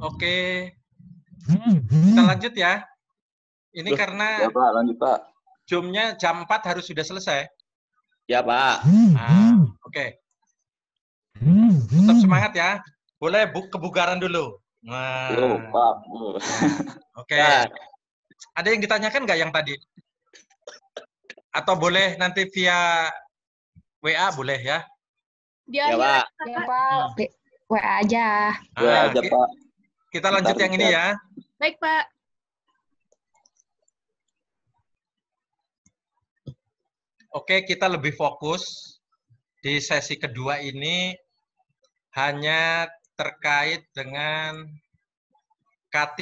Oke. Hmm. Kita lanjut ya. Ini karena ya, Pak, lanjut, Pak. Jumnya jam 4 harus sudah selesai. Ya, Pak. Hmm. Hmm. Nah, oke. Okay. Tetap semangat ya. Boleh bu kebugaran dulu. Nah. Oh, Oke. Okay. Ya. Nah. Ada yang ditanyakan nggak yang tadi? Atau boleh nanti via WA boleh ya? Dia ya, Pak. Ya, Pak. WA aja. WA nah, ya, aja, Pak. Kita lanjut Bentar, yang ini ya. Baik, Pak. Oke, kita lebih fokus di sesi kedua ini hanya terkait dengan K3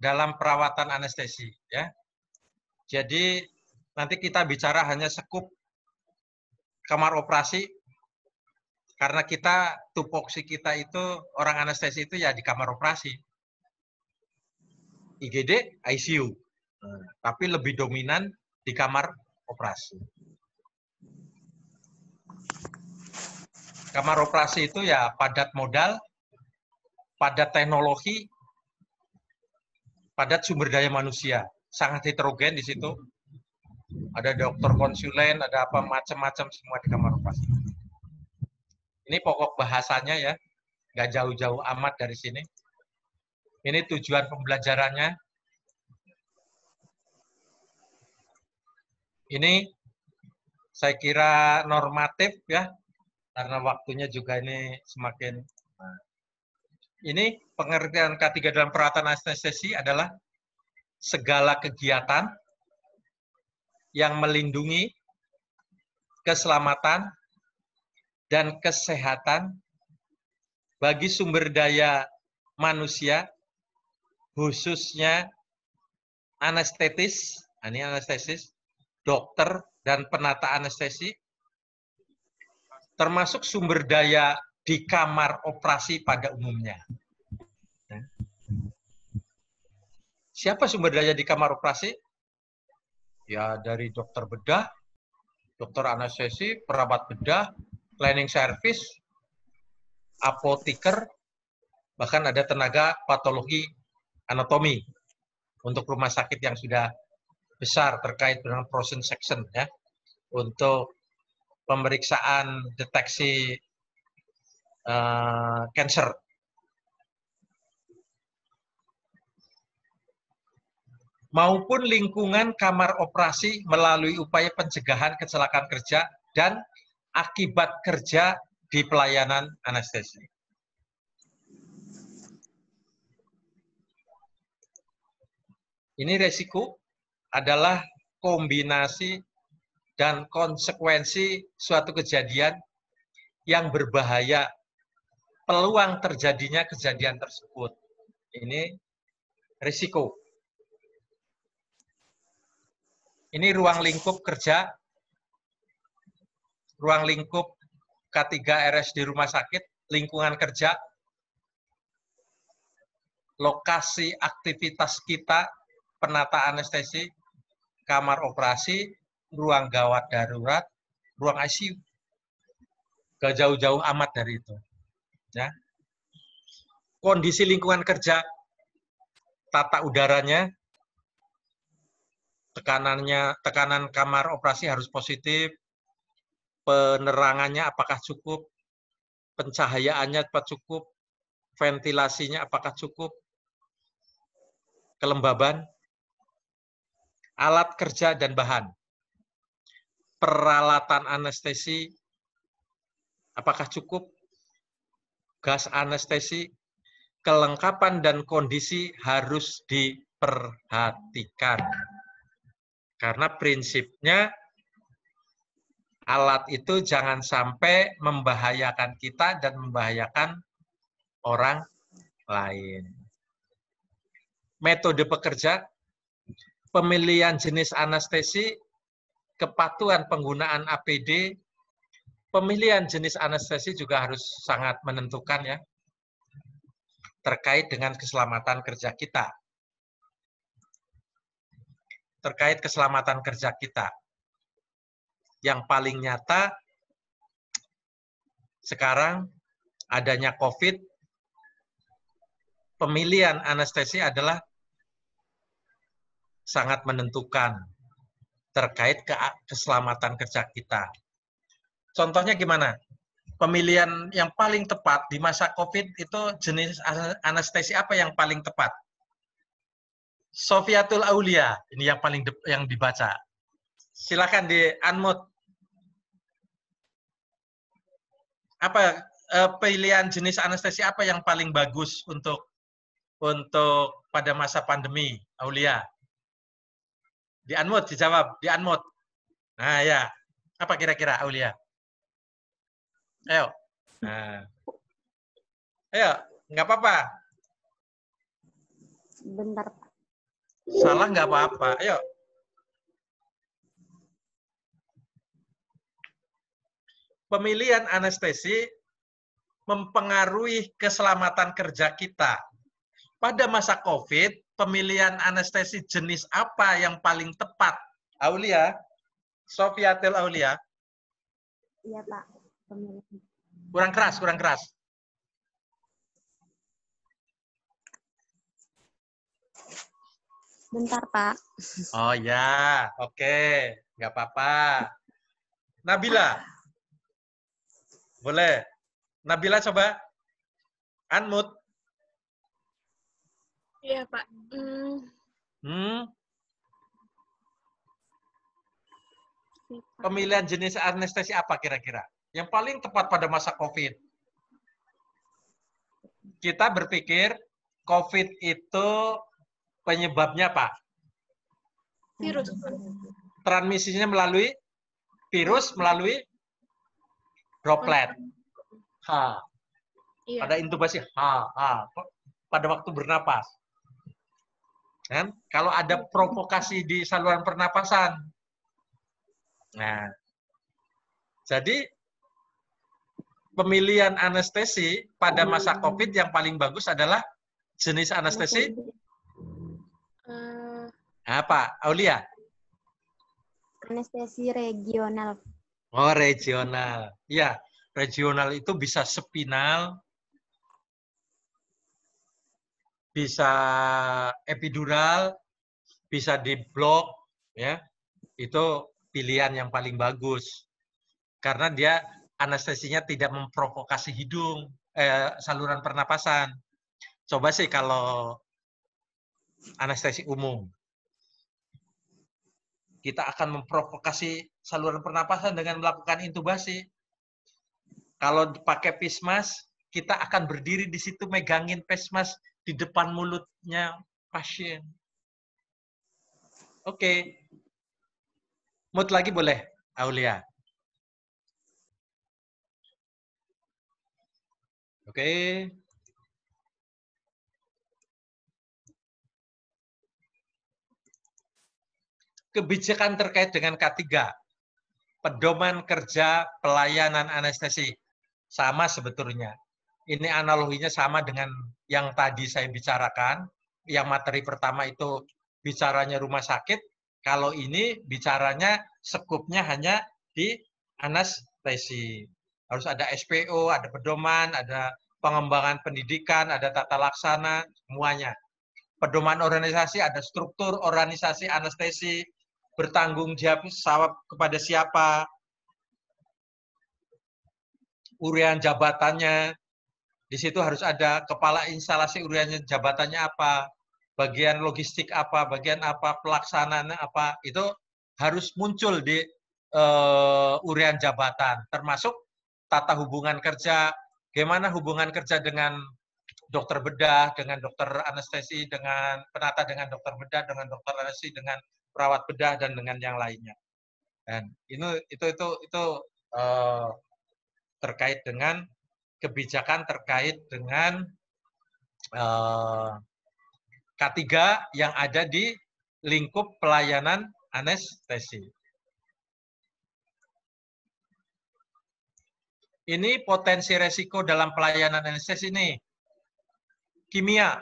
dalam perawatan anestesi ya. Jadi nanti kita bicara hanya sekup kamar operasi karena kita, tupoksi kita itu, orang anestesi itu ya di kamar operasi. IGD, ICU. Nah, tapi lebih dominan di kamar operasi. Kamar operasi itu ya padat modal, padat teknologi, padat sumber daya manusia. Sangat heterogen di situ. Ada dokter konsulen, ada apa macam-macam semua di kamar operasi. Ini pokok bahasanya ya, nggak jauh-jauh amat dari sini. Ini tujuan pembelajarannya. Ini saya kira normatif ya, karena waktunya juga ini semakin. Ini pengertian K3 dalam peralatan anestesi adalah segala kegiatan yang melindungi keselamatan dan kesehatan bagi sumber daya manusia, khususnya anestetis, nah, ini anestesis, dokter, dan penata anestesi, termasuk sumber daya di kamar operasi pada umumnya. Ya. Siapa sumber daya di kamar operasi? Ya dari dokter bedah, dokter anestesi, perawat bedah, cleaning Service, apoteker, bahkan ada tenaga patologi anatomi untuk rumah sakit yang sudah besar terkait dengan frozen section ya untuk pemeriksaan deteksi uh, cancer. maupun lingkungan kamar operasi melalui upaya pencegahan kecelakaan kerja dan akibat kerja di pelayanan anestesi. Ini resiko adalah kombinasi dan konsekuensi suatu kejadian yang berbahaya peluang terjadinya kejadian tersebut. Ini risiko. Ini ruang lingkup kerja ruang lingkup K3 RS di rumah sakit, lingkungan kerja, lokasi aktivitas kita, penata anestesi, kamar operasi, ruang gawat darurat, ruang ICU. Gak jauh-jauh amat dari itu. Ya. Kondisi lingkungan kerja, tata udaranya, tekanannya, tekanan kamar operasi harus positif, penerangannya apakah cukup, pencahayaannya apakah cukup, ventilasinya apakah cukup, kelembaban, alat kerja dan bahan, peralatan anestesi apakah cukup, gas anestesi, kelengkapan dan kondisi harus diperhatikan. Karena prinsipnya alat itu jangan sampai membahayakan kita dan membahayakan orang lain. Metode pekerja, pemilihan jenis anestesi, kepatuhan penggunaan APD, pemilihan jenis anestesi juga harus sangat menentukan ya terkait dengan keselamatan kerja kita. Terkait keselamatan kerja kita yang paling nyata sekarang adanya COVID, pemilihan anestesi adalah sangat menentukan terkait ke keselamatan kerja kita. Contohnya gimana? Pemilihan yang paling tepat di masa COVID itu jenis anestesi apa yang paling tepat? Sofiatul Aulia, ini yang paling yang dibaca. Silakan di unmute. apa e, pilihan jenis anestesi apa yang paling bagus untuk untuk pada masa pandemi, Aulia? Di unmute dijawab, di unmute. Nah ya, apa kira-kira Aulia? Ayo. Nah. Ayo, nggak apa-apa. Bentar, Pak. Salah nggak apa-apa. Ayo, pemilihan anestesi mempengaruhi keselamatan kerja kita. Pada masa COVID, pemilihan anestesi jenis apa yang paling tepat? Aulia, Sofiatil Aulia. Iya, Pak. Pemilihan. Kurang keras, kurang keras. Bentar, Pak. Oh ya, oke. Okay. Nggak apa-apa. Nabila, boleh. Nabila coba. anmut? Iya, Pak. Hmm. hmm. Pemilihan jenis anestesi apa kira-kira? Yang paling tepat pada masa COVID. Kita berpikir COVID itu penyebabnya apa? Virus. Transmisinya melalui virus melalui droplet H. Iya. Pada intubasi H, ha. pada waktu bernapas. Kan? Kalau ada iya. provokasi di saluran pernapasan. Nah. Jadi pemilihan anestesi pada masa hmm. Covid yang paling bagus adalah jenis anestesi apa? Eh. Aulia? Anestesi regional, Oh, regional. Ya, regional itu bisa spinal, bisa epidural, bisa di blok, ya. Itu pilihan yang paling bagus. Karena dia anestesinya tidak memprovokasi hidung, eh, saluran pernapasan. Coba sih kalau anestesi umum kita akan memprovokasi saluran pernapasan dengan melakukan intubasi. Kalau pakai pismas, kita akan berdiri di situ megangin pismas di depan mulutnya pasien. Oke. Okay. Mut lagi boleh, Aulia. Oke. Okay. kebijakan terkait dengan K3, pedoman kerja pelayanan anestesi. Sama sebetulnya. Ini analoginya sama dengan yang tadi saya bicarakan, yang materi pertama itu bicaranya rumah sakit, kalau ini bicaranya sekupnya hanya di anestesi. Harus ada SPO, ada pedoman, ada pengembangan pendidikan, ada tata laksana, semuanya. Pedoman organisasi, ada struktur organisasi anestesi, bertanggung jawab sawab kepada siapa, urian jabatannya, di situ harus ada kepala instalasi urian jabatannya apa, bagian logistik apa, bagian apa, pelaksanaan apa, itu harus muncul di uh, urian jabatan, termasuk tata hubungan kerja, gimana hubungan kerja dengan dokter bedah, dengan dokter anestesi, dengan penata dengan dokter bedah, dengan dokter anestesi, dengan perawat bedah dan dengan yang lainnya. Dan itu itu itu itu uh, eh, terkait dengan kebijakan terkait dengan uh, eh, K3 yang ada di lingkup pelayanan anestesi. Ini potensi resiko dalam pelayanan anestesi ini. Kimia,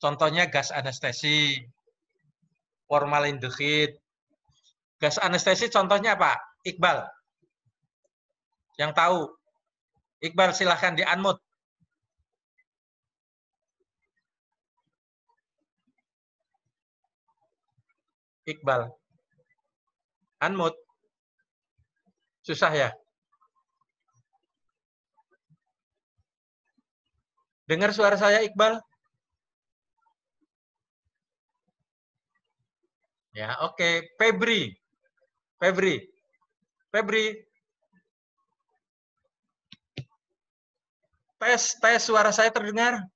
Contohnya gas anestesi, dehid, Gas anestesi contohnya apa? Iqbal. Yang tahu. Iqbal silahkan di unmute. Iqbal. Unmute. Susah ya? Dengar suara saya Iqbal? Ya, oke. Okay. Febri. Febri. Febri. Tes, tes suara saya terdengar?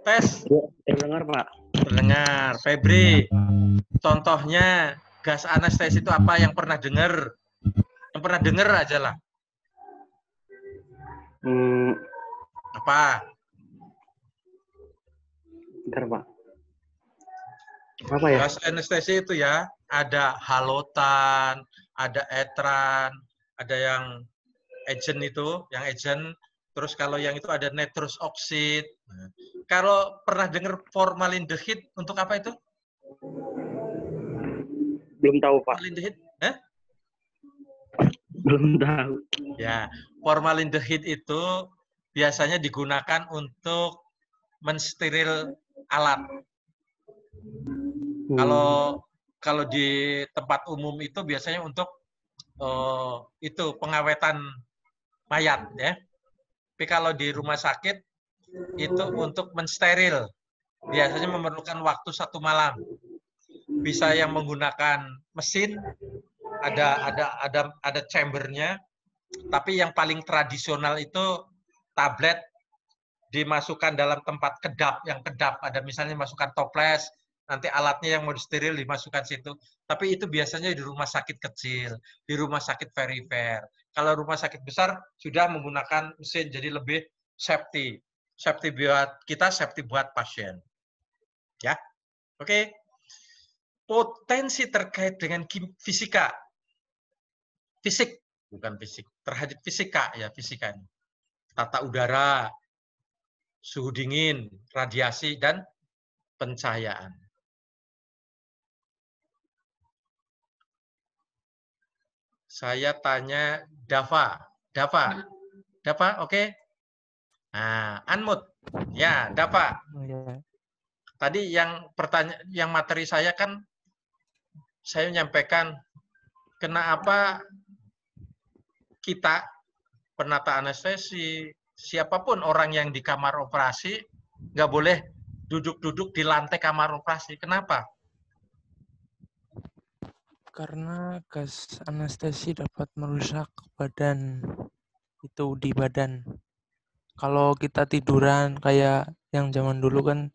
Tes. Ya, terdengar, Pak. Terdengar. Febri. Contohnya gas anestesi itu apa yang pernah dengar? Yang pernah dengar aja lah. Hmm. Apa? Bentar, Pak. Apa ya? Bahasa anestesi itu ya, ada halotan, ada etran, ada yang agent itu, yang agent. Terus kalau yang itu ada nitrous oxide. Nah, kalau pernah dengar formalin dehid untuk apa itu? Belum tahu, Pak. dehid? Eh? Belum tahu. Ya, dehid itu biasanya digunakan untuk mensteril alat. Kalau hmm. kalau di tempat umum itu biasanya untuk uh, itu pengawetan mayat ya. Tapi kalau di rumah sakit itu untuk mensteril biasanya memerlukan waktu satu malam. Bisa yang menggunakan mesin, ada ada ada ada chambernya, tapi yang paling tradisional itu tablet dimasukkan dalam tempat kedap yang kedap ada misalnya masukkan toples nanti alatnya yang mau steril dimasukkan situ. Tapi itu biasanya di rumah sakit kecil, di rumah sakit fair. Kalau rumah sakit besar sudah menggunakan mesin jadi lebih safety. Safety buat kita, safety buat pasien. Ya. Oke. Potensi terkait dengan fisika. Fisik bukan fisik, terhadap fisika ya, fisika ini. Tata udara, suhu dingin, radiasi dan pencahayaan. saya tanya Dava. Dava. Hmm. Dava, oke? Okay? Nah, Anmut, Ya, Dava. Oh, iya. Tadi yang pertanyaan yang materi saya kan saya menyampaikan kenapa kita penata anestesi, siapapun orang yang di kamar operasi nggak boleh duduk-duduk di lantai kamar operasi. Kenapa? karena gas anestesi dapat merusak badan itu di badan. Kalau kita tiduran kayak yang zaman dulu kan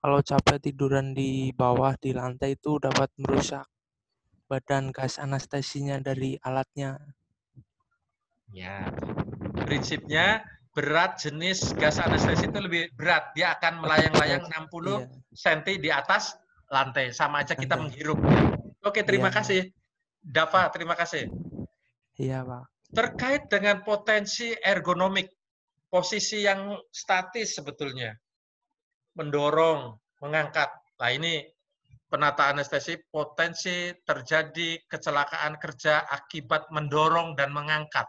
kalau capek tiduran di bawah di lantai itu dapat merusak badan gas anestesinya dari alatnya. Ya. Prinsipnya berat jenis gas anestesi itu lebih berat. Dia akan melayang-layang 60 cm iya. di atas lantai. Sama aja kita menghirup. Oke, iya, terima ya, kasih. Pak. Dava, terima kasih. Iya, Pak. Terkait dengan potensi ergonomik, posisi yang statis sebetulnya, mendorong, mengangkat. Nah, ini penata anestesi potensi terjadi kecelakaan kerja akibat mendorong dan mengangkat.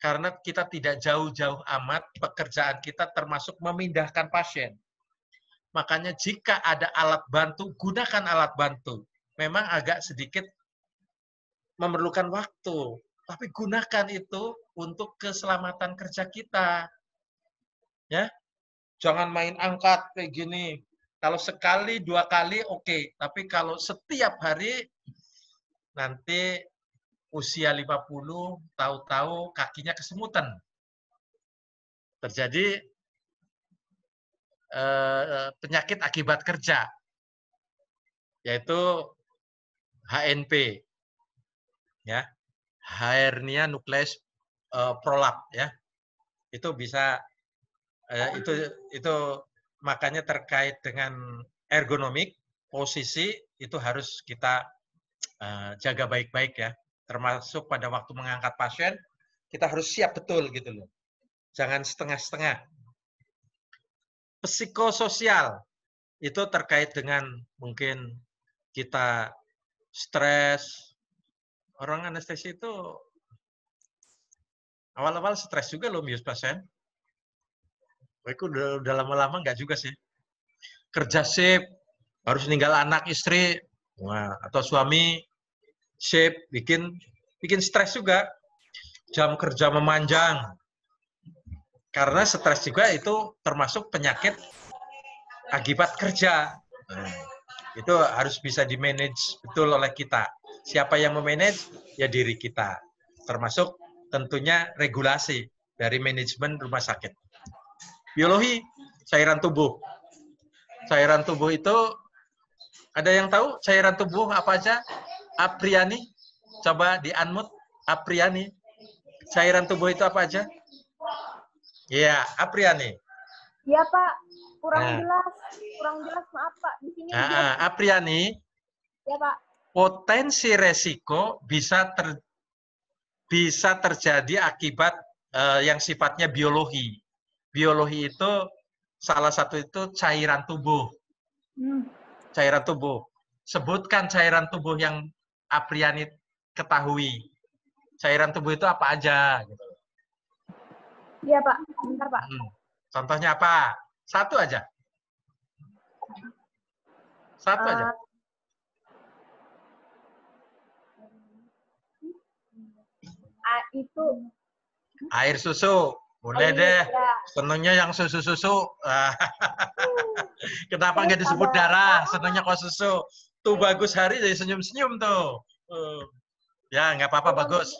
Karena kita tidak jauh-jauh amat, pekerjaan kita termasuk memindahkan pasien. Makanya jika ada alat bantu, gunakan alat bantu memang agak sedikit memerlukan waktu. Tapi gunakan itu untuk keselamatan kerja kita. Ya, Jangan main angkat kayak gini. Kalau sekali, dua kali, oke. Okay. Tapi kalau setiap hari, nanti usia 50, tahu-tahu kakinya kesemutan. Terjadi eh, eh penyakit akibat kerja. Yaitu HNP ya hernia nukleus uh, eh, prolap ya itu bisa uh, itu itu makanya terkait dengan ergonomik posisi itu harus kita uh, jaga baik-baik ya termasuk pada waktu mengangkat pasien kita harus siap betul gitu loh jangan setengah-setengah psikososial itu terkait dengan mungkin kita stres. Orang anestesi itu awal-awal stres juga loh bius pasien. Aku udah, udah lama-lama nggak juga sih. Kerja sip, harus ninggal anak istri, wah, atau suami sip, bikin bikin stres juga. Jam kerja memanjang. Karena stres juga itu termasuk penyakit akibat kerja. Nah, itu harus bisa di manage betul oleh kita. Siapa yang memanage? Ya diri kita. Termasuk tentunya regulasi dari manajemen rumah sakit. Biologi, cairan tubuh. Cairan tubuh itu ada yang tahu cairan tubuh apa aja? Apriani, coba di unmute. Apriani, cairan tubuh itu apa aja? Iya, Apriani. Iya Pak kurang nah. jelas, kurang jelas maaf Pak. Di sini nah, Apriani. Ya Pak. Potensi resiko bisa ter bisa terjadi akibat uh, yang sifatnya biologi. Biologi itu salah satu itu cairan tubuh. Hmm. Cairan tubuh. Sebutkan cairan tubuh yang Apriani ketahui. Cairan tubuh itu apa aja gitu. Iya, Pak. Bentar, Pak. Hmm. Contohnya apa? Satu aja. Satu uh, aja. Eh, A itu air susu. Boleh oh, deh. Ya. Senangnya yang susu-susu. Kenapa nggak iya, disebut darah? Senangnya kok susu. Tuh iya. bagus hari jadi senyum-senyum tuh. Uh, ya nggak apa-apa bagus.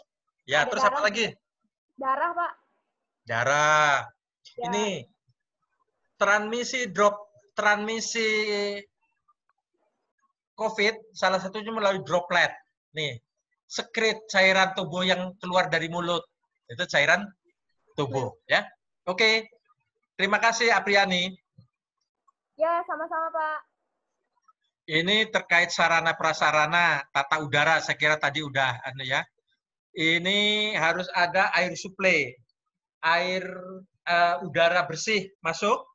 Ya terus darah, apa lagi? Darah pak. Darah. Ya. Ini transmisi drop transmisi COVID salah satunya melalui droplet. Nih, sekret cairan tubuh yang keluar dari mulut. Itu cairan tubuh, ya. Oke. Okay. Terima kasih Apriani. Ya, sama-sama, Pak. Ini terkait sarana prasarana tata udara saya kira tadi udah anu ya. Ini harus ada air suplai, air uh, udara bersih masuk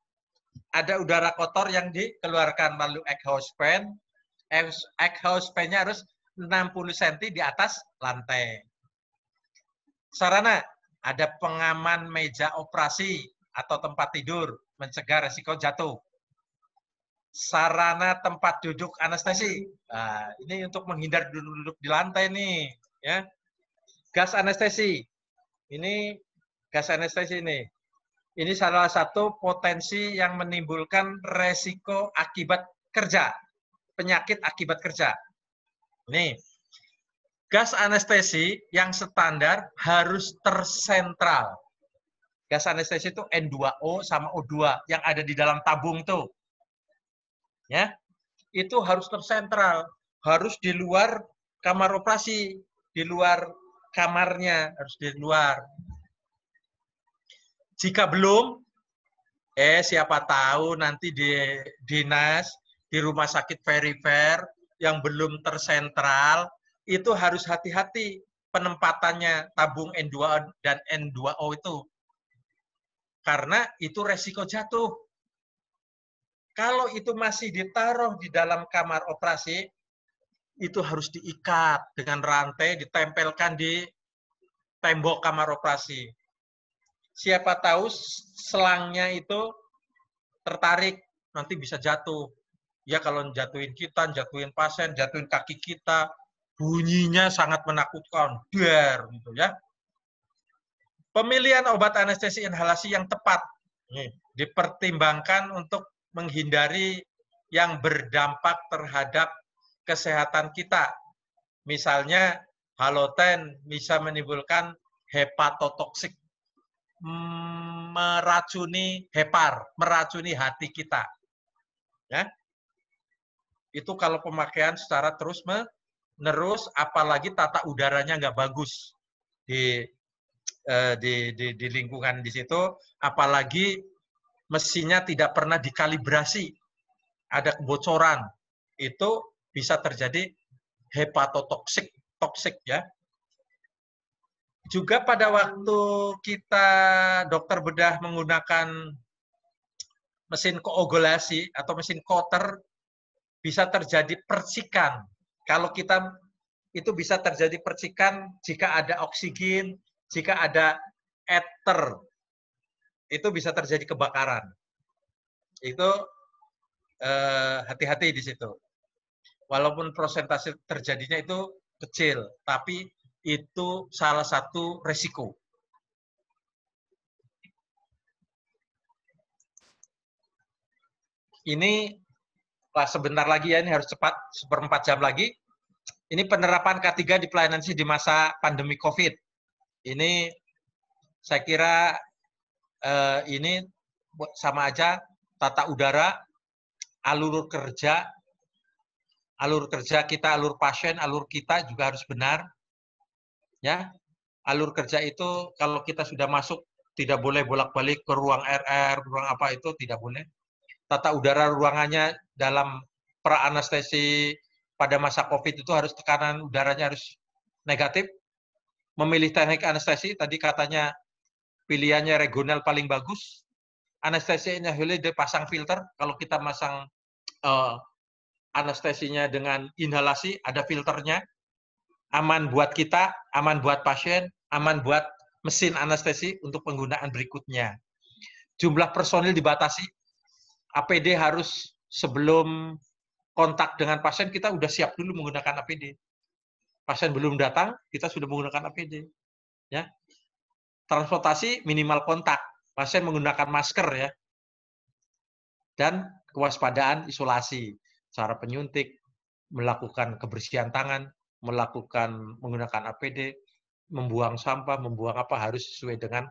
ada udara kotor yang dikeluarkan melalui exhaust fan. Exhaust fan-nya harus 60 cm di atas lantai. Sarana, ada pengaman meja operasi atau tempat tidur mencegah resiko jatuh. Sarana tempat duduk anestesi. Nah, ini untuk menghindar duduk-duduk di lantai nih, ya. Gas anestesi. Ini gas anestesi ini ini salah satu potensi yang menimbulkan resiko akibat kerja, penyakit akibat kerja. Nih, gas anestesi yang standar harus tersentral. Gas anestesi itu N2O sama O2 yang ada di dalam tabung tuh. Ya. Itu harus tersentral, harus di luar kamar operasi, di luar kamarnya, harus di luar. Jika belum, eh siapa tahu nanti di dinas, di rumah sakit perifer yang belum tersentral, itu harus hati-hati penempatannya tabung N2 dan N2O itu. Karena itu resiko jatuh. Kalau itu masih ditaruh di dalam kamar operasi, itu harus diikat dengan rantai, ditempelkan di tembok kamar operasi siapa tahu selangnya itu tertarik nanti bisa jatuh. Ya kalau jatuhin kita, jatuhin pasien, jatuhin kaki kita, bunyinya sangat menakutkan, Biar, gitu ya. Pemilihan obat anestesi inhalasi yang tepat nih, dipertimbangkan untuk menghindari yang berdampak terhadap kesehatan kita. Misalnya haloten bisa menimbulkan hepatotoksik meracuni hepar, meracuni hati kita. Ya. Itu kalau pemakaian secara terus menerus, apalagi tata udaranya nggak bagus di, eh, di, di, di lingkungan di situ, apalagi mesinnya tidak pernah dikalibrasi, ada kebocoran, itu bisa terjadi hepatotoksik, toksik ya, juga pada waktu kita dokter bedah menggunakan mesin koagulasi atau mesin koter bisa terjadi percikan. Kalau kita itu bisa terjadi percikan jika ada oksigen, jika ada ether. Itu bisa terjadi kebakaran. Itu eh, hati-hati eh, di situ. Walaupun prosentase terjadinya itu kecil, tapi itu salah satu resiko. Ini lah sebentar lagi ya, ini harus cepat, seperempat jam lagi. Ini penerapan K3 di pelayanan sih di masa pandemi COVID. Ini saya kira eh, ini sama aja tata udara, alur kerja, alur kerja kita, alur pasien, alur kita juga harus benar ya alur kerja itu kalau kita sudah masuk tidak boleh bolak-balik ke ruang RR, ruang apa itu tidak boleh. Tata udara ruangannya dalam pra-anestesi pada masa COVID itu harus tekanan udaranya harus negatif. Memilih teknik anestesi, tadi katanya pilihannya regional paling bagus. Anestesi inhaler dipasang filter, kalau kita masang uh, anestesinya dengan inhalasi, ada filternya aman buat kita, aman buat pasien, aman buat mesin anestesi untuk penggunaan berikutnya. Jumlah personil dibatasi, APD harus sebelum kontak dengan pasien kita sudah siap dulu menggunakan APD. Pasien belum datang, kita sudah menggunakan APD. Ya. Transportasi minimal kontak, pasien menggunakan masker ya. Dan kewaspadaan isolasi, cara penyuntik, melakukan kebersihan tangan, melakukan menggunakan APD, membuang sampah, membuang apa harus sesuai dengan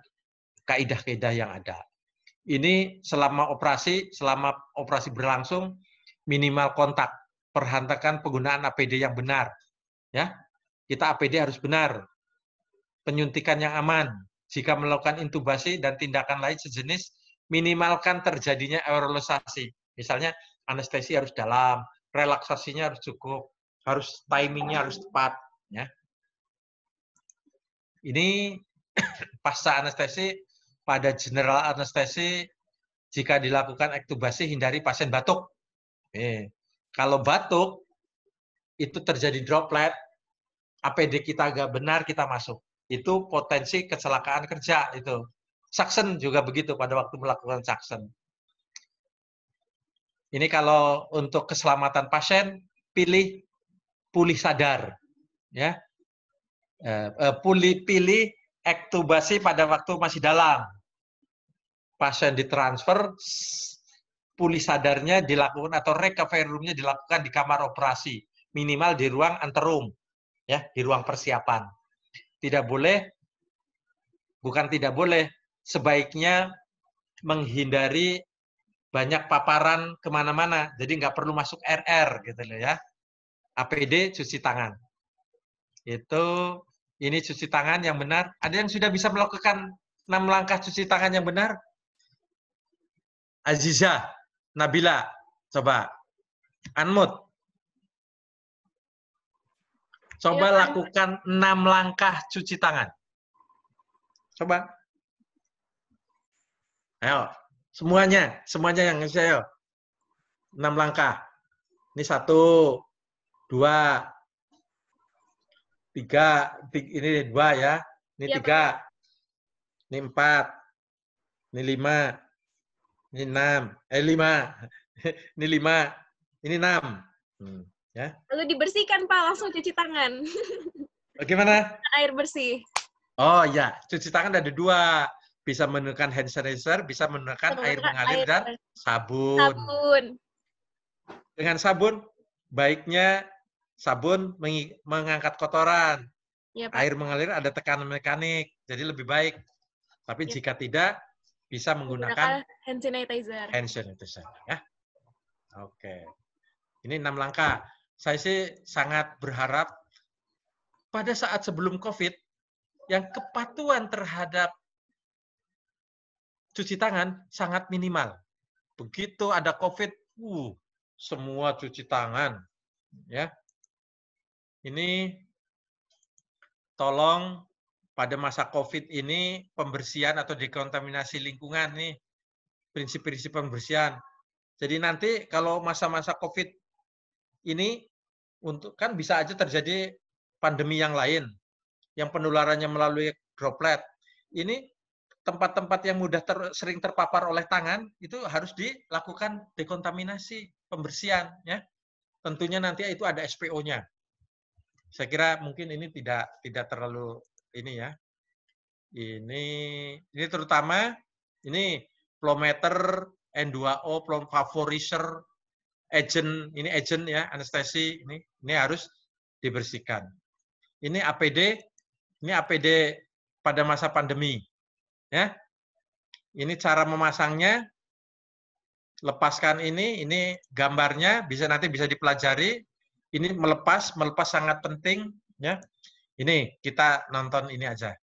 kaidah-kaidah yang ada. Ini selama operasi, selama operasi berlangsung minimal kontak perhantakan penggunaan APD yang benar. Ya. Kita APD harus benar. Penyuntikan yang aman. Jika melakukan intubasi dan tindakan lain sejenis minimalkan terjadinya aerolisasi. Misalnya anestesi harus dalam, relaksasinya harus cukup, harus timingnya harus tepat ya ini pasca anestesi pada general anestesi jika dilakukan ektubasi hindari pasien batuk eh, kalau batuk itu terjadi droplet APD kita agak benar kita masuk itu potensi kecelakaan kerja itu Saxon juga begitu pada waktu melakukan Saxon ini kalau untuk keselamatan pasien pilih pulih sadar, ya, eh, eh, pulih pilih ektubasi pada waktu masih dalam. Pasien ditransfer, pulih sadarnya dilakukan atau recovery roomnya dilakukan di kamar operasi, minimal di ruang anterum, ya, di ruang persiapan. Tidak boleh, bukan tidak boleh, sebaiknya menghindari banyak paparan kemana-mana, jadi nggak perlu masuk RR gitu loh ya. APD cuci tangan. Itu ini cuci tangan yang benar. Ada yang sudah bisa melakukan enam langkah cuci tangan yang benar? Aziza, Nabila, coba. Anmut. Coba ya, lakukan enam langkah cuci tangan. Coba. Ayo, semuanya, semuanya yang saya. Enam langkah. Ini satu, dua, tiga, tiga ini dua ya, ini ya, tiga, Pak. ini empat, ini lima, ini enam, eh lima, ini lima, ini enam. Hmm, ya. Lalu dibersihkan Pak, langsung cuci tangan. Bagaimana? Air bersih. Oh ya, cuci tangan ada dua. Bisa menggunakan hand sanitizer, bisa menggunakan air mengalir air. dan sabun. Sabun. Dengan sabun, baiknya sabun mengangkat kotoran, iya, Pak. air mengalir ada tekanan mekanik, jadi lebih baik. Tapi ya. jika tidak, bisa menggunakan hand sanitizer. Hand sanitizer, ya. Oke, ini enam langkah. Saya sih sangat berharap pada saat sebelum COVID, yang kepatuhan terhadap cuci tangan sangat minimal. Begitu ada COVID, uh, semua cuci tangan, ya ini tolong pada masa COVID ini pembersihan atau dekontaminasi lingkungan nih prinsip-prinsip pembersihan. Jadi nanti kalau masa-masa COVID ini untuk kan bisa aja terjadi pandemi yang lain yang penularannya melalui droplet. Ini tempat-tempat yang mudah ter, sering terpapar oleh tangan itu harus dilakukan dekontaminasi pembersihan ya. Tentunya nanti itu ada SPO-nya saya kira mungkin ini tidak tidak terlalu ini ya. Ini ini terutama ini plometer N2O plom favorizer agent ini agent ya anestesi ini ini harus dibersihkan. Ini APD ini APD pada masa pandemi ya. Ini cara memasangnya lepaskan ini ini gambarnya bisa nanti bisa dipelajari ini melepas melepas sangat penting ya ini kita nonton ini aja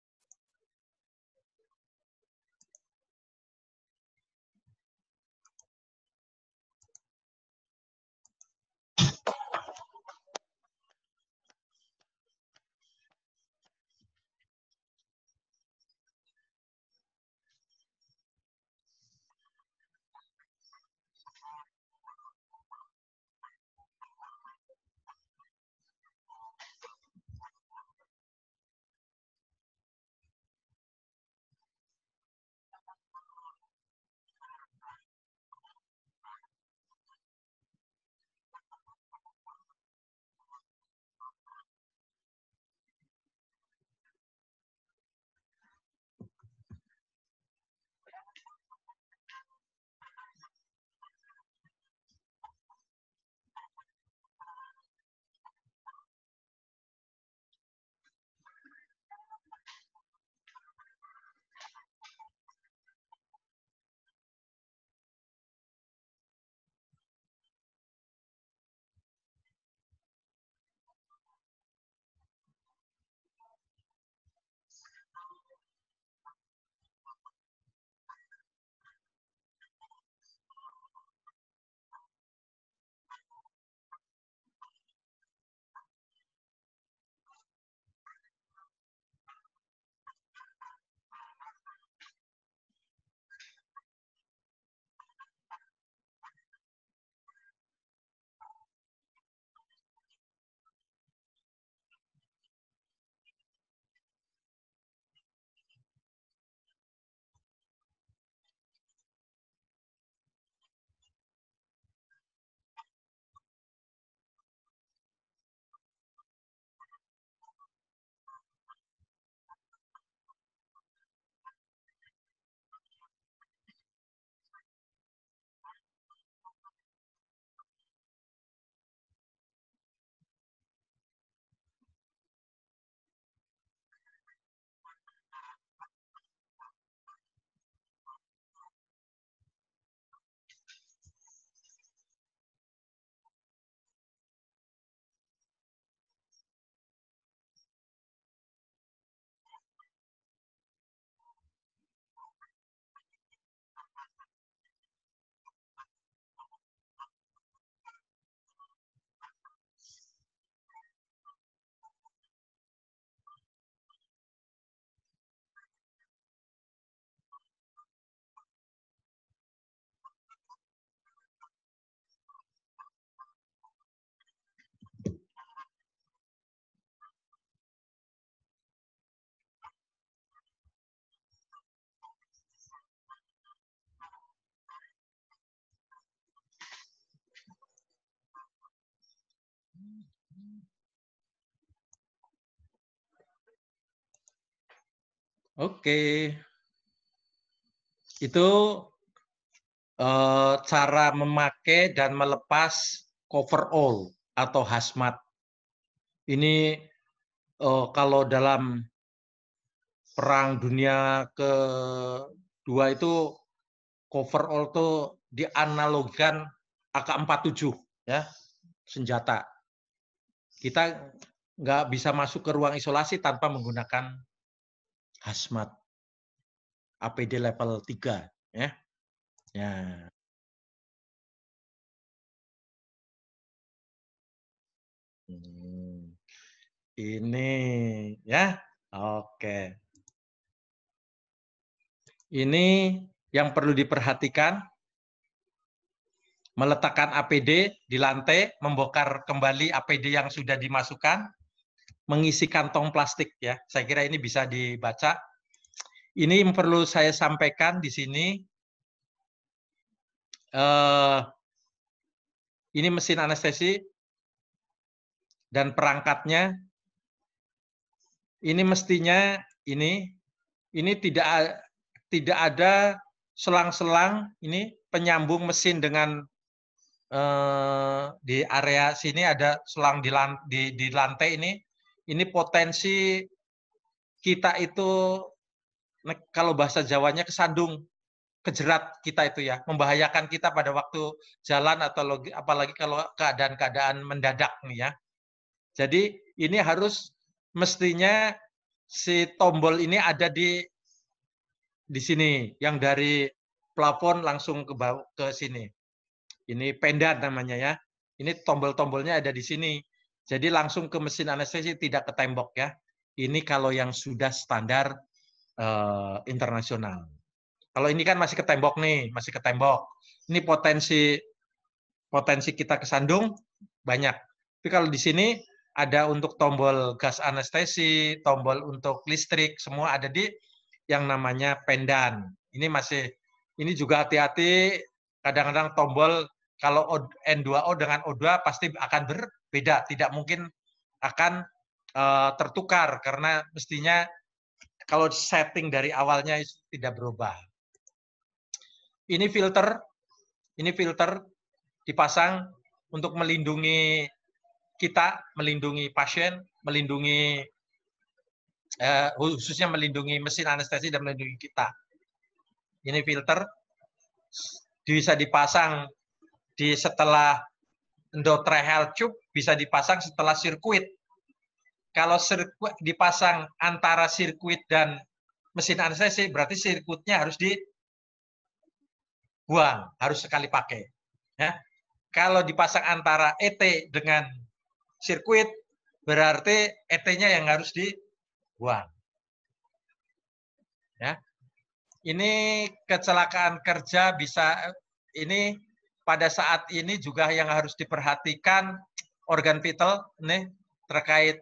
Oke. Itu eh, cara memakai dan melepas cover all atau hazmat. Ini eh, kalau dalam perang dunia kedua itu cover all itu dianalogikan AK-47 ya, senjata. Kita nggak bisa masuk ke ruang isolasi tanpa menggunakan hasmat APD level 3 ya. Ya. Hmm, ini ya. Oke. Ini yang perlu diperhatikan meletakkan APD di lantai, membongkar kembali APD yang sudah dimasukkan, mengisi kantong plastik ya. Saya kira ini bisa dibaca. Ini yang perlu saya sampaikan di sini. Uh, ini mesin anestesi dan perangkatnya. Ini mestinya ini ini tidak tidak ada selang-selang ini penyambung mesin dengan eh, di area sini ada selang di, lan, di, di lantai ini ini potensi kita itu kalau bahasa Jawanya kesandung, kejerat kita itu ya, membahayakan kita pada waktu jalan atau logi, apalagi kalau keadaan-keadaan mendadak nih ya. Jadi ini harus mestinya si tombol ini ada di di sini yang dari plafon langsung ke ke sini. Ini pendan namanya ya. Ini tombol-tombolnya ada di sini. Jadi langsung ke mesin anestesi tidak ke tembok ya. Ini kalau yang sudah standar eh, internasional. Kalau ini kan masih ke tembok nih, masih ke tembok. Ini potensi potensi kita kesandung banyak. Tapi kalau di sini ada untuk tombol gas anestesi, tombol untuk listrik, semua ada di yang namanya pendan. Ini masih ini juga hati-hati kadang-kadang tombol kalau N2O dengan O2 pasti akan ber, beda, tidak mungkin akan uh, tertukar karena mestinya kalau setting dari awalnya tidak berubah. Ini filter, ini filter dipasang untuk melindungi kita, melindungi pasien, melindungi uh, khususnya melindungi mesin anestesi dan melindungi kita. Ini filter bisa dipasang di setelah endotracheal tube bisa dipasang setelah sirkuit. Kalau sirkuit dipasang antara sirkuit dan mesin anestesi, berarti sirkuitnya harus dibuang, harus sekali pakai. Ya. Kalau dipasang antara ET dengan sirkuit, berarti ET-nya yang harus dibuang. Ya. Ini kecelakaan kerja bisa ini pada saat ini juga yang harus diperhatikan organ vital nih terkait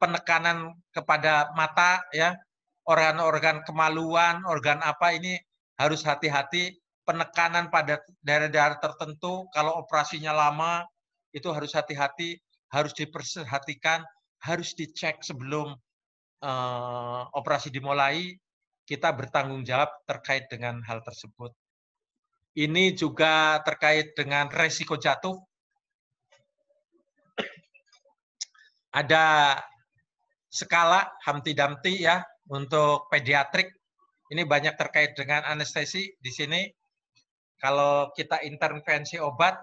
penekanan kepada mata ya organ-organ kemaluan organ apa ini harus hati-hati penekanan pada daerah-daerah tertentu kalau operasinya lama itu harus hati-hati harus diperhatikan harus dicek sebelum uh, operasi dimulai kita bertanggung jawab terkait dengan hal tersebut ini juga terkait dengan resiko jatuh ada skala Hamti Damti ya untuk pediatrik. Ini banyak terkait dengan anestesi di sini. Kalau kita intervensi obat,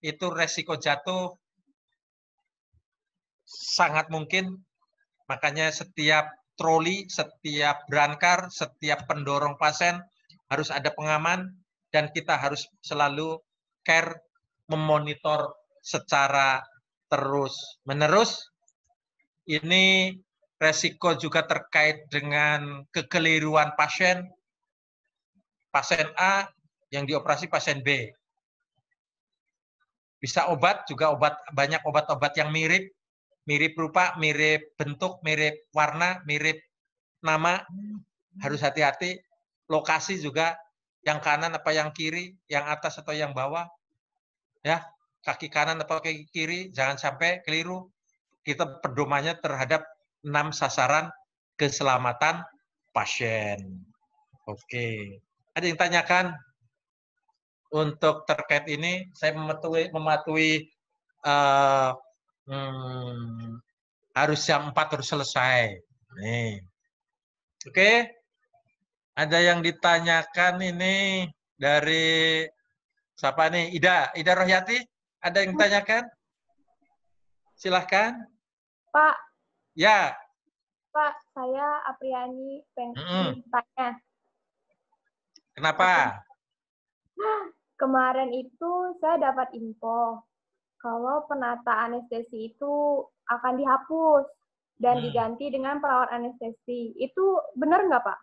itu resiko jatuh sangat mungkin. Makanya setiap troli, setiap brankar, setiap pendorong pasien harus ada pengaman dan kita harus selalu care memonitor secara terus menerus ini resiko juga terkait dengan kekeliruan pasien, pasien A yang dioperasi pasien B. Bisa obat juga obat banyak obat-obat yang mirip, mirip rupa, mirip bentuk, mirip warna, mirip nama. Harus hati-hati. Lokasi juga yang kanan apa yang kiri, yang atas atau yang bawah. Ya, kaki kanan atau kaki kiri, jangan sampai keliru kita pedomannya terhadap enam sasaran keselamatan pasien. Oke. Ada yang tanyakan? Untuk terkait ini, saya mematuhi, mematuhi uh, hmm, harus yang empat harus selesai. Nih. Oke. Ada yang ditanyakan ini dari siapa nih? Ida, Ida Rohyati, ada yang ditanyakan? silahkan. Pak. Ya. Pak, saya Apriani pengen mm -hmm. tanya. Kenapa? Kemarin itu saya dapat info kalau penata anestesi itu akan dihapus dan hmm. diganti dengan perawat anestesi. Itu benar nggak, Pak?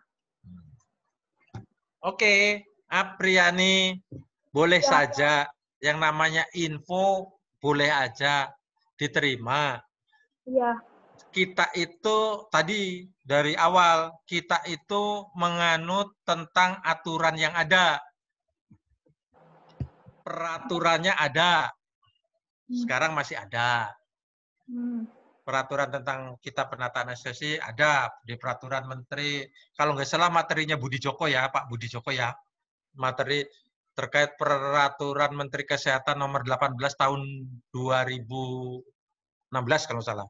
Oke, Apriani, boleh ya, saja yang namanya info boleh aja diterima. Iya. Kita itu tadi dari awal kita itu menganut tentang aturan yang ada. Peraturannya ada. Hmm. Sekarang masih ada. Hmm. Peraturan tentang kita penataan asosiasi ada di peraturan menteri. Kalau nggak salah materinya Budi Joko ya, Pak Budi Joko ya. Materi terkait peraturan Menteri Kesehatan nomor 18 tahun 2016 kalau salah.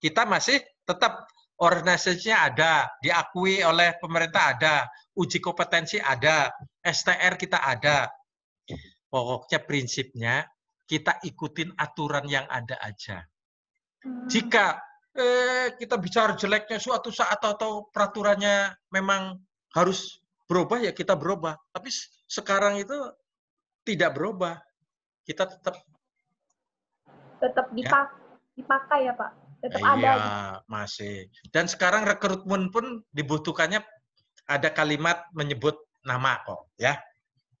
Kita masih tetap organisasinya ada, diakui oleh pemerintah ada, uji kompetensi ada, STR kita ada. Pokoknya prinsipnya kita ikutin aturan yang ada aja. Jika eh, kita bicara jeleknya suatu saat atau, atau peraturannya memang harus berubah ya kita berubah. Tapi sekarang itu tidak berubah. Kita tetap tetap ya. dipak ya? dipakai ya Pak. Tetap iya, ada. masih. Dan sekarang rekrutmen pun dibutuhkannya ada kalimat menyebut nama kok, ya.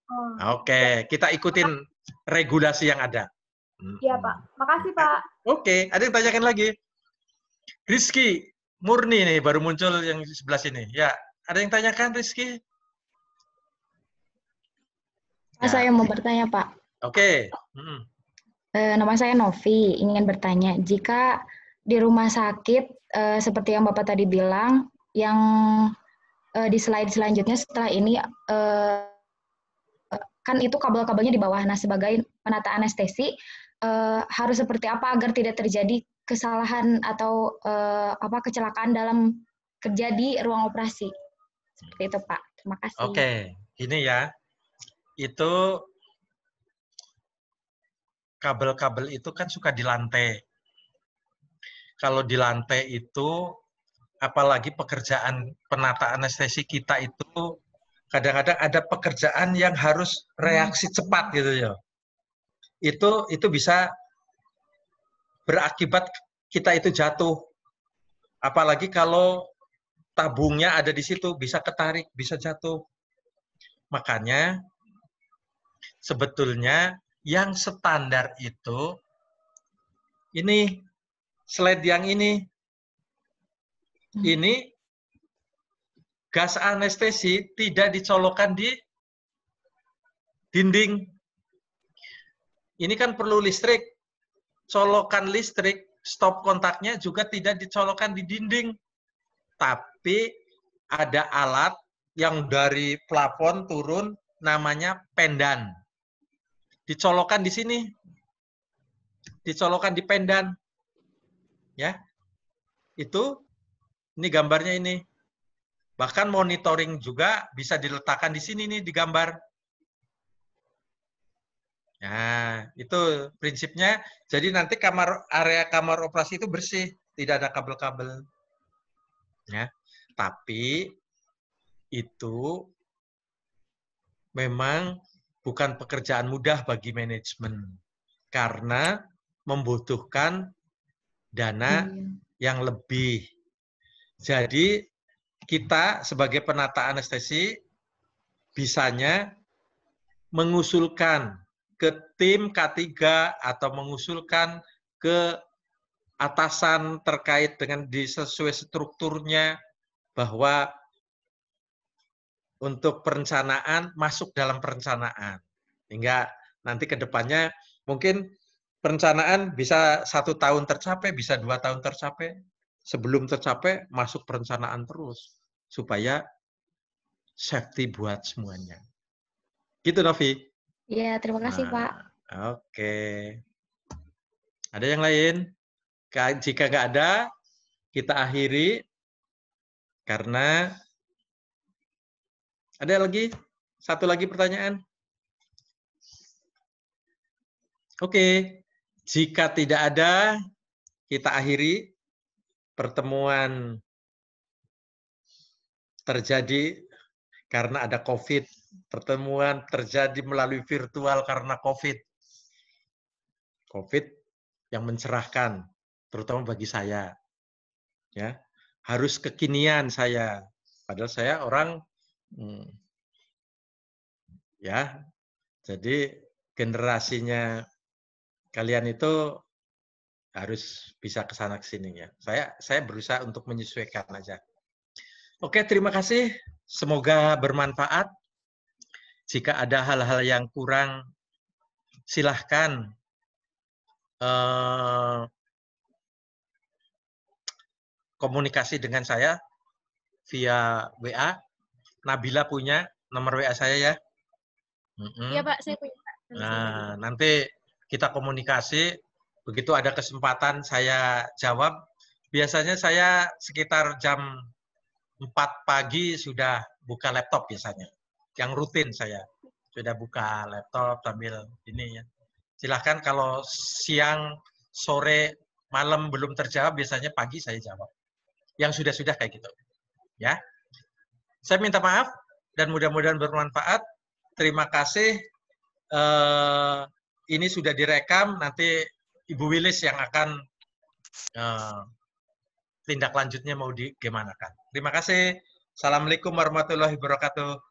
Oh. Oke, okay. kita ikutin regulasi yang ada. Iya, Pak. Makasih, Pak. Oke, okay. ada yang tanyakan lagi? Rizky Murni nih baru muncul yang sebelah sini. Ya, ada yang tanyakan Rizky? Ya. Saya mau bertanya, Pak. Oke. Okay. Hmm. Eh, nama saya Novi, ingin bertanya, jika di rumah sakit eh, seperti yang Bapak tadi bilang, yang eh, di slide selanjutnya setelah ini kan itu kabel-kabelnya di bawah. Nah, sebagai penata anestesi harus seperti apa agar tidak terjadi kesalahan atau apa kecelakaan dalam kerja di ruang operasi? Seperti itu, Pak. Terima kasih. Oke, okay. ini ya itu kabel-kabel itu kan suka di lantai. Kalau di lantai itu, apalagi pekerjaan penata anestesi kita itu kadang-kadang ada pekerjaan yang harus reaksi hmm. cepat gitu ya. Itu itu bisa berakibat kita itu jatuh. Apalagi kalau tabungnya ada di situ bisa ketarik, bisa jatuh. Makanya sebetulnya yang standar itu ini slide yang ini hmm. ini gas anestesi tidak dicolokkan di dinding. Ini kan perlu listrik. Colokan listrik, stop kontaknya juga tidak dicolokkan di dinding. Tapi ada alat yang dari plafon turun namanya pendan dicolokan di sini, dicolokan di pendan, ya. Itu ini gambarnya ini. Bahkan monitoring juga bisa diletakkan di sini nih di gambar. Nah, itu prinsipnya. Jadi nanti kamar area kamar operasi itu bersih, tidak ada kabel-kabel. Ya. Tapi itu memang bukan pekerjaan mudah bagi manajemen karena membutuhkan dana iya. yang lebih. Jadi kita sebagai penata anestesi bisanya mengusulkan ke tim K3 atau mengusulkan ke atasan terkait dengan disesuai strukturnya bahwa untuk perencanaan masuk dalam perencanaan hingga nanti ke depannya mungkin perencanaan bisa satu tahun tercapai bisa dua tahun tercapai sebelum tercapai masuk perencanaan terus supaya safety buat semuanya gitu Novi Iya terima kasih nah, Pak oke okay. ada yang lain jika nggak ada kita akhiri karena ada lagi? Satu lagi pertanyaan? Oke, jika tidak ada, kita akhiri pertemuan terjadi karena ada COVID. Pertemuan terjadi melalui virtual karena COVID. COVID yang mencerahkan, terutama bagi saya. Ya, harus kekinian saya. Padahal saya orang Hmm. Ya, jadi generasinya kalian itu harus bisa ke sana ke sini ya. Saya saya berusaha untuk menyesuaikan aja. Oke, terima kasih. Semoga bermanfaat. Jika ada hal-hal yang kurang, silahkan uh, komunikasi dengan saya via WA Nabila punya nomor WA saya ya. Iya Pak, saya punya. Nah, nanti kita komunikasi. Begitu ada kesempatan saya jawab. Biasanya saya sekitar jam 4 pagi sudah buka laptop biasanya. Yang rutin saya. Sudah buka laptop sambil ini ya. Silahkan kalau siang, sore, malam belum terjawab, biasanya pagi saya jawab. Yang sudah-sudah kayak gitu. Ya. Saya minta maaf dan mudah-mudahan bermanfaat. Terima kasih. Uh, ini sudah direkam, nanti Ibu Wilis yang akan uh, tindak lanjutnya mau digimanakan. Terima kasih. Assalamualaikum warahmatullahi wabarakatuh.